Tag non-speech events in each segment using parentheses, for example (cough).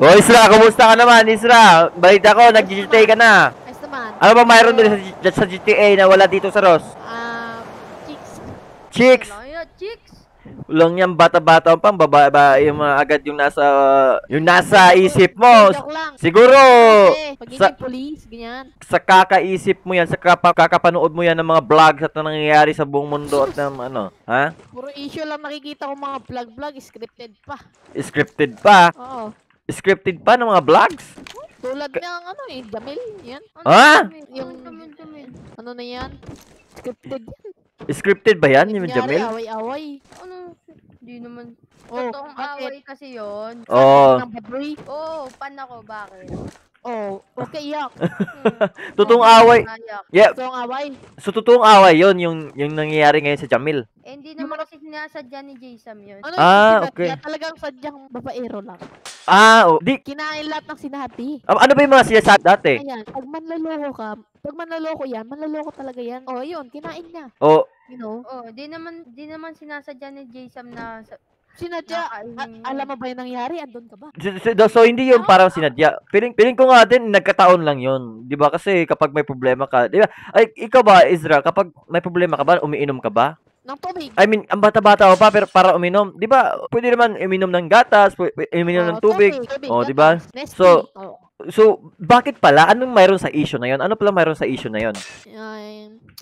O oh, Isra, kumusta ka naman Isra? Balita ko, nag-GTA ka na. Ayos naman. Ano ba mayroon doon sa, sa GTA na wala dito sa Ross? Ah, chicks. Chicks? Ano chicks? Ulang yan, bata-bata pang baba ba, yung uh, agad yung nasa yung nasa isip mo. Siguro eh, sa police, ganyan. Sa kakaisip mo yan, sa kakapanood mo yan ng mga vlogs at nangyayari sa buong mundo at ng ano, ha? Puro issue lang nakikita ko mga vlog-vlog, scripted pa. Scripted pa? Oo. Scripted pa ng mga vlogs? Tulad K- ng ano eh, Jamil, yan. Ano ah? Yung, Jamil, Jamil. ano na yan? Scripted yan. Scripted ba yan, yung Jamil? away-away. Ano? Hindi naman. Oh, Totoong away kasi yon. Oo. Oh. Ng baboy. Oo, oh, pan ako, bakit? Oh, okay yak. (laughs) totoong away. Yeah. Totoong away. So totoong away 'yon yung yung nangyayari ngayon sa Jamil. Eh, hindi naman kasi sinasadya ni Jason 'yon. Ano, ah, okay. Kaya talagang sadyang babaero lang. Ah, oh. Di, Kinain lahat ng sinabi. Ah, ano ba yung mga sinasabi dati? Ayan, pag manloloko ka, pag manloloko yan, manloloko talaga yan. Oh, yun, kinain niya. Oh, You know? Oh, di naman di naman sinasadya ni Jason na sa- Sinadya, Nakain. a- alam mo ba yung nangyari? Andun ka ba? so, so, so, hindi yun ah. parang sinadya. Piling, piling ko nga din, nagkataon lang yun. Di ba? Kasi kapag may problema ka, di ba? Ay, ikaw ba, Ezra, kapag may problema ka ba, umiinom ka ba? ng tubig. I mean, ang bata-bata pa pero para uminom, 'di ba? Pwede naman uminom ng gatas, eh, uminom oh, ng tubig. tubig, tubig oh, 'di ba? So, oh. so bakit pala anong mayroon sa issue na 'yon? Ano pala mayroon sa issue na 'yon?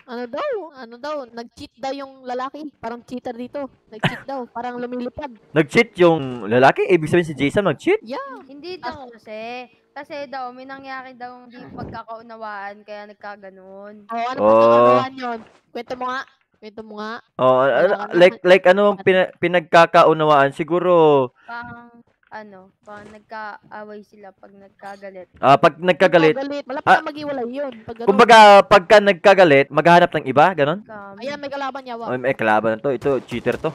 ano daw? Ano daw? Nag-cheat daw yung lalaki. Parang cheater dito. Nag-cheat daw, parang lumilipad. Nag-cheat yung lalaki? Ibig sabihin si Jason nag-cheat? Yeah. Hindi daw ah, kasi kasi daw, may nangyari daw hindi pagkakaunawaan, kaya nagkaganoon. oh, ano oh. pagkakaunawaan yun? Kwento mo nga. Kwento mo nga. Oh, uh, like like ano ang pina, pinagkakaunawaan siguro Pang ano, pang nagkaaway sila pag nagkagalit. Ah, pag nagkagalit. Nagkagalit, malapit ah, na maghiwalay 'yun. Pag ganun. Kumbaga, pagka nagkagalit, maghahanap ng iba, ganun? Um, Ayan, may kalaban yawa. Oh, may kalaban to. Ito, cheater to.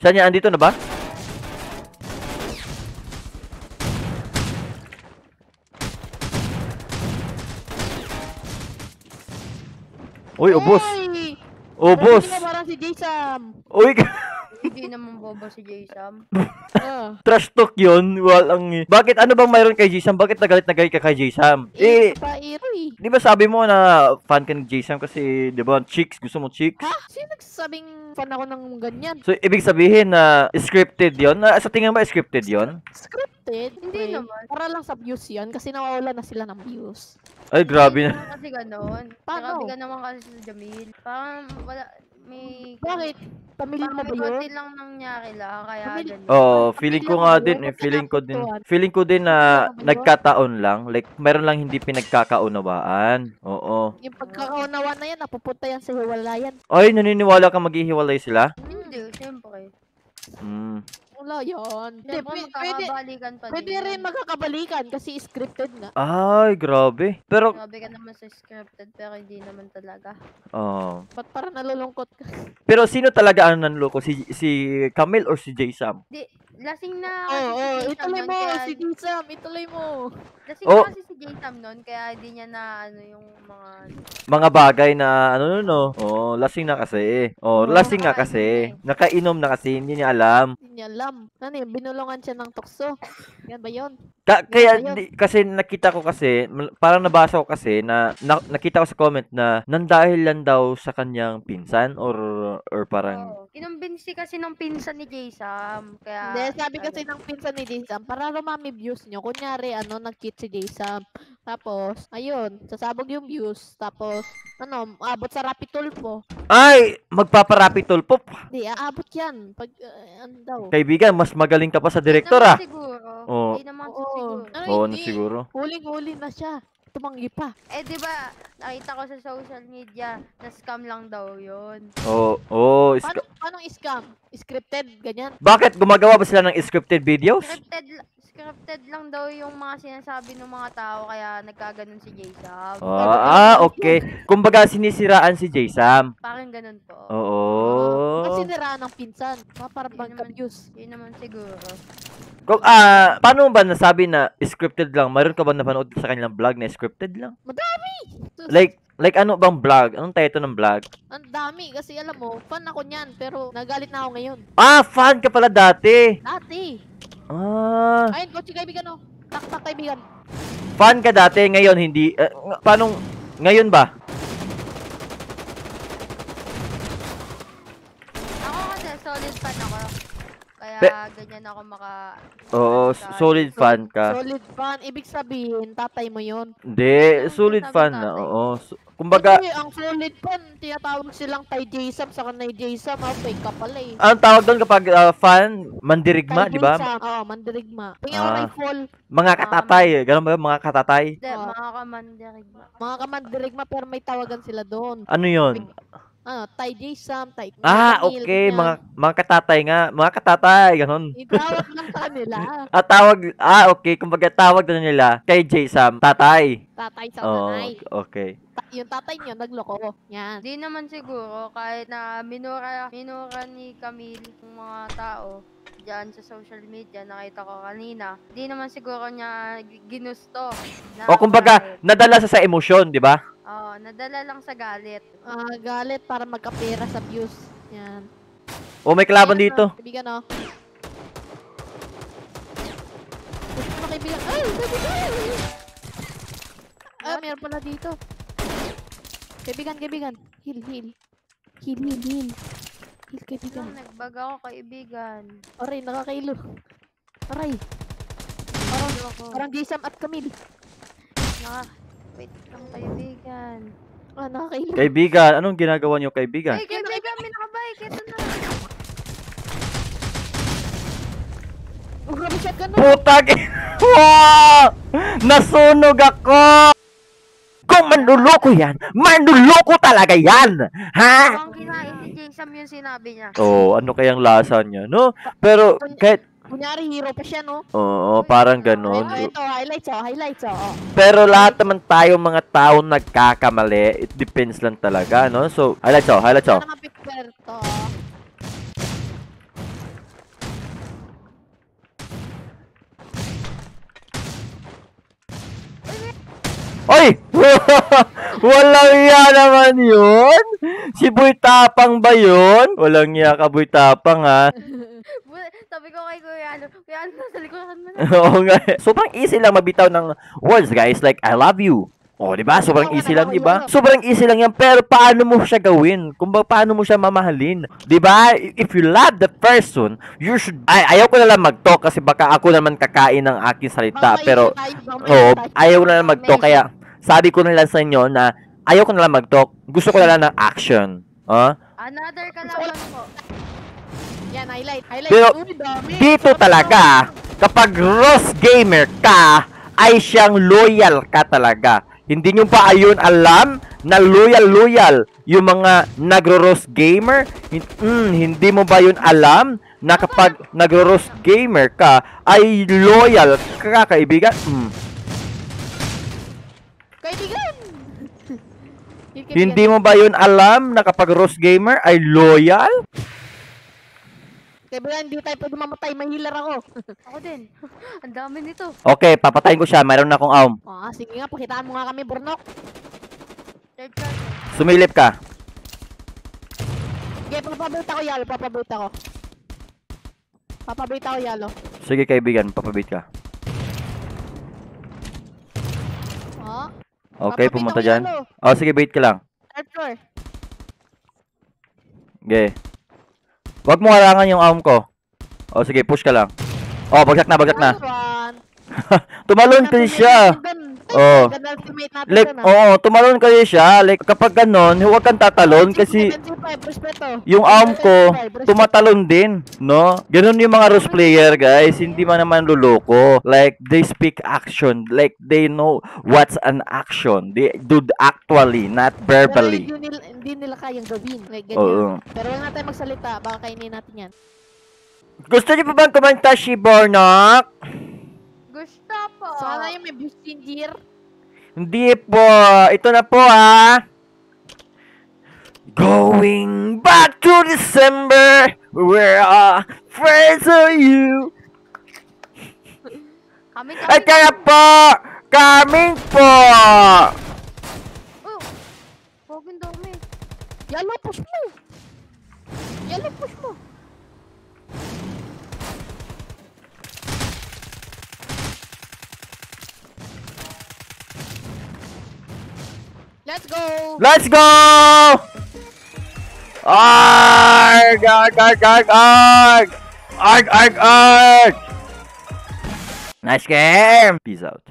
Saan niya? Andito na ba? Uy, ubos. Oh, Uy! Ubos. Oh, parang, parang si j Uy, (laughs) Hindi naman bobo si Jaysam. sam Ah. trash talk yun. Walang... Bakit ano bang mayroon kay Jaysam? Bakit nagalit na galit ka kay Jaysam? sam Eh, Eh, pairo eh. di ba sabi mo na fan ka ni Jaysam kasi, di ba, chicks, gusto mo chicks? Ha? Sino nagsasabing fan ako ng ganyan? So, ibig sabihin na scripted yon Na, sa tingin mo ba scripted yon Script hindi pre. naman. Para lang sa views yan kasi nawawala na sila ng views. Ay, grabe na. Kasi ganun. Paano? Grabe ka naman kasi sa Jamil. Parang wala, may... Bakit? Pamilya mo ba yun? Konti lang nangyari lang, kaya Pamilya. ganun. Oo, oh, feeling ko nga din, eh, feeling ko din, feeling ko din na nagkataon lang, like, meron lang hindi pinagkakaunawaan. Oo. Yung pagkakaunawaan na yan, napupunta yan sa hiwalayan. Ay, naniniwala ka maghihiwalay sila? Hindi, siyempre. Mm bakla yon. Hindi, pwede, pwede, pa pwede din. rin magkakabalikan kasi scripted nga. Ay, grabe. Pero... Grabe ka naman sa scripted pero hindi naman talaga. Oo. Oh. Ba't parang nalulungkot ka? Pero sino talaga ang nanloko? Si, si Camille or si Jay Sam? Di, lasing na. Oo, oh, oh, ituloy mo, si Jay Sam, ituloy mo. Lasing oh. na si J-Tam nun, kaya hindi niya na ano yung mga... Mga bagay na ano no no. Oh, lasing na kasi. Oh, Oo, lasing nga kasi. Eh. Nakainom na kasi, hindi niya alam. Hindi niya alam. Ano yun, binulungan siya ng tukso. Yan ba yun? Ka- kaya di, kasi nakita ko kasi parang nabasa ko kasi na, na nakita ko sa comment na nandahil lang daw sa kanyang pinsan or or parang oh, kinumbinsi kasi ng pinsan ni Jason kaya Hindi, sabi kasi ng pinsan ni Jason para rumami views niyo kunyari ano nag si Jason tapos ayun sasabog yung views tapos ano abot sa Rapitulpo ay magpaparapitulpo di aabot yan pag uh, ano daw kaibigan mas magaling ka pa sa direktor ah Oh. Hindi naman Oo. siguro. Ano, Oo na hindi. siguro. Huling-huli na siya. Tumanggi pa. Eh, di ba, nakita ko sa social media, na scam lang daw yon. Oo. Oh, Paano, iska- paano scam? Scripted? Ganyan? Bakit gumagawa ba sila ng scripted videos? Scripted, la- scripted lang daw yung mga sinasabi ng mga tao kaya nagkaganon si J-Sam. Oh, Pero, ah, ah okay. Kumbaga sinisiraan si J-Sam. Parang ganun po. Oo. Oh. Ah, kasi niraan ng pinsan. Para bang abuse. Yun naman siguro. Kung, ah, paano ba nasabi na scripted lang? Meron ka ba napanood sa kanilang vlog na scripted lang? Madami! Like, Like ano bang vlog? Anong title ng vlog? Ang dami kasi alam mo, fan ako niyan pero nagalit na ako ngayon. Ah, fan ka pala dati. Dati. Ah. Ayun, kotse kaibigan oh. Taktak kaibigan. Fan ka dati, ngayon hindi. Uh, eh, paano, ngayon ba? Ako kasi solid fan ako. Kaya Be ganyan ako maka... Oo, maka solid fan ka. Solid fan, ibig sabihin, tatay mo yun. Hindi, solid fan na, oo. So Kumbaga... Kasi ang solid fan, tinatawag silang Tay j sa kanay J-Sam. Oh, fake ka pala eh. Anong tawag doon kapag uh, fan? Mandirigma, di ba? Oo, oh, mandirigma. Tingnan ko kay ah, Fall. Mga ah. katatay. Um, ganun ba yun? Mga katatay? Hindi, oh. mga kamandirigma. Mga kamandirigma pero may tawagan sila doon. Ano yun? Big ano, Thai Jason, Thai Kuya Ah, Camille, okay. Ganyan. Mga, mga katatay nga. Mga katatay, ganun. (laughs) Itawag lang sa kanila. (laughs) ah, tawag, ah, okay. Kumbaga, tawag na nila kay Jason, tatay. Tatay sa oh, nanay. Okay. Ta- yung tatay niyo nagloko. Yan. Di naman siguro, kahit na minura, minura ni Camille yung mga tao, dyan sa social media, nakita ko kanina. Hindi naman siguro niya ginusto. Na o kumbaga, nadala sa sa emosyon, di ba? Oo, oh, nadala lang sa galit. Uh, galit para magkapera sa views. Yan. O, may kalaban dito. Kaibigan, no? Oh. Gusto mo kaibigan? Ay, sabi ko! Ay, ah, meron pala dito. Kaibigan, kaibigan. Heal, heal. Heal, heal, heal. Kill kaibigan. Ano, nagbag ako kaibigan. Aray, nakakailo. Aray. Parang, parang Gisam at Camille. Naka, wait lang kaibigan. Ah, nakakailo. Kaibigan, anong ginagawa niyo kaibigan? Hey, kaibigan, may nakabike. Ito na. Huwag kami shotgun na. Putag! (laughs) Nasunog ako! Manluloko yan. Manluloko talaga yan. Ha? Ang kinain ni eh, Jason yung sinabi niya. Oo, oh, ano kayang lasa niya, no? Pero kahit Kunyari, hero pa siya, no? Oo, parang ganon. Ay, oh, ito, highlights, oh, highlights, oh, oh. Pero lahat naman tayo mga tao nagkakamali. It depends lang talaga, no? So, highlights, oh, highlights, oh. Uy! (laughs) Walang iya naman yun! Si Boy Tapang ba yun? Walang iya ka, Boy Tapang, ha? (laughs) Sabi ko kay Kuya Ano, Kuya Ano, nasa likuran mo na. (laughs) Oo nga. Sobrang easy lang mabitaw ng words, guys. Like, I love you. Oh, 'di ba? Sobrang easy lang, 'di ba? Sobrang easy lang 'yan, pero paano mo siya gawin? Kung ba, paano mo siya mamahalin? 'Di ba? If you love the person, you should Ay, ayaw ko na lang mag-talk kasi baka ako naman kakain ng aking salita, pero oh, ayaw na lang mag-talk kaya sabi ko na lang sa inyo na ayaw ko na lang mag-talk. Gusto ko na lang ng action. Huh? Another ka na lang ko. Yan, highlight. Highlight. Pero, dito talaga, kapag Ross Gamer ka, ay siyang loyal ka talaga. Hindi nyo pa ayun alam na loyal-loyal yung mga nagro-roast gamer? Mm, hindi mo ba yun alam na kapag nagro-roast gamer ka ay loyal ka kaibigan? Mm, Kaibigan! Kaibigan. Hindi mo ba yun alam na kapag Rose Gamer ay loyal? Kaibigan, hindi tayo pwede mamatay. May healer ako. (laughs) ako din. Ang dami nito. Okay, papatayin ko siya. Mayroon na akong aum. Ah, sige nga. Pakitaan mo nga kami, Burnok. Sumilip ka. Okay, papabait ako, Yalo. Papabait ako. Papabait ako, Yalo. Sige, kaibigan. Papabait ka. Okay, Papapit pumunta dyan. Oh, sige, wait ka lang. Third eh. floor. Okay. Huwag mo harangan yung arm ko. Oh, sige, push ka lang. Oh, bagsak na, bagsak na. Round one. (laughs) Tumalon kasi Oh. Like, oo, oh, tumalon kayo siya. Like, kapag ganon, huwag kang tatalon kasi yung arm ko, tumatalon din, no? Ganon yung mga Rose player, guys. Hindi man naman luloko. Like, they speak action. Like, they know what's an action. They do actually, not verbally. Pero hindi nila kayang gawin. Like, Oo. Pero wala na magsalita. Baka kainin natin yan. Gusto niyo pa bang kumanta si Bornok? Gusto! po. Sana yung may bushing Hindi po. Ito na po ah. Going back to December, where are friends of you? Kami, kami. Ay, kaya po! Coming po! Oh, huwag yung dami. Yellow push mo! Yellow push mo! Let's go! Let's go! Arg! Arg! Arg! Arg! Arg! Arg! Arg! Nice game! Peace out.